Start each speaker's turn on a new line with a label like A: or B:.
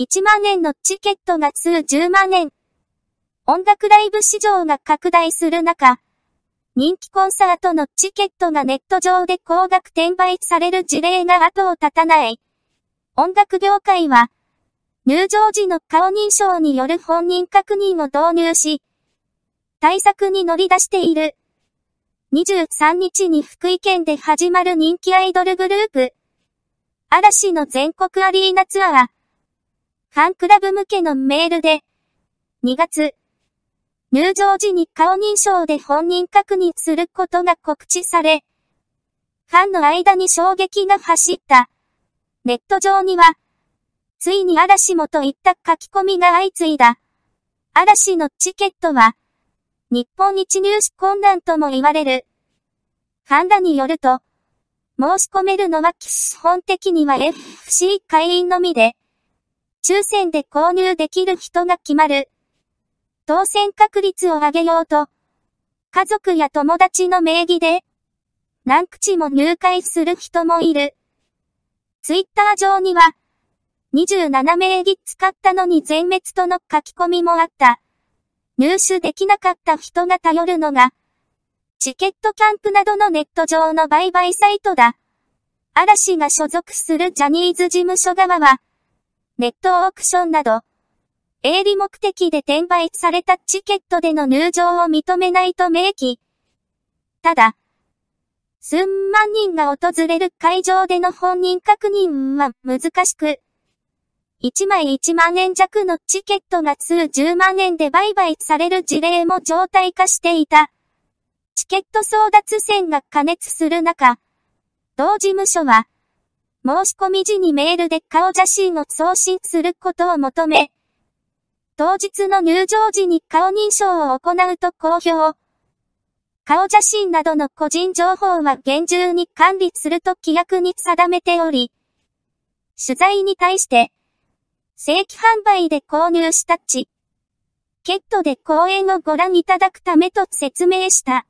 A: 1万円のチケットが通10万円。音楽ライブ市場が拡大する中、人気コンサートのチケットがネット上で高額転売される事例が後を絶たない。音楽業界は、入場時の顔認証による本人確認を導入し、対策に乗り出している。23日に福井県で始まる人気アイドルグループ、嵐の全国アリーナツアー、ファンクラブ向けのメールで、2月、入場時に顔認証で本人確認することが告知され、ファンの間に衝撃が走った。ネット上には、ついに嵐もといった書き込みが相次いだ。嵐のチケットは、日本一入手困難とも言われる。ファンらによると、申し込めるのは基本的には FC 会員のみで、抽選で購入できる人が決まる。当選確率を上げようと、家族や友達の名義で、何口も入会する人もいる。ツイッター上には、27名義使ったのに全滅との書き込みもあった。入手できなかった人が頼るのが、チケットキャンプなどのネット上の売買サイトだ。嵐が所属するジャニーズ事務所側は、ネットオークションなど、営利目的で転売されたチケットでの入場を認めないと明記。ただ、数万人が訪れる会場での本人確認は難しく、1枚1万円弱のチケットが数10万円で売買される事例も常態化していた。チケット争奪戦が加熱する中、同事務所は、申し込み時にメールで顔写真を送信することを求め、当日の入場時に顔認証を行うと公表。顔写真などの個人情報は厳重に管理すると規約に定めており、取材に対して、正規販売で購入したち、ケットで講演をご覧いただくためと説明した。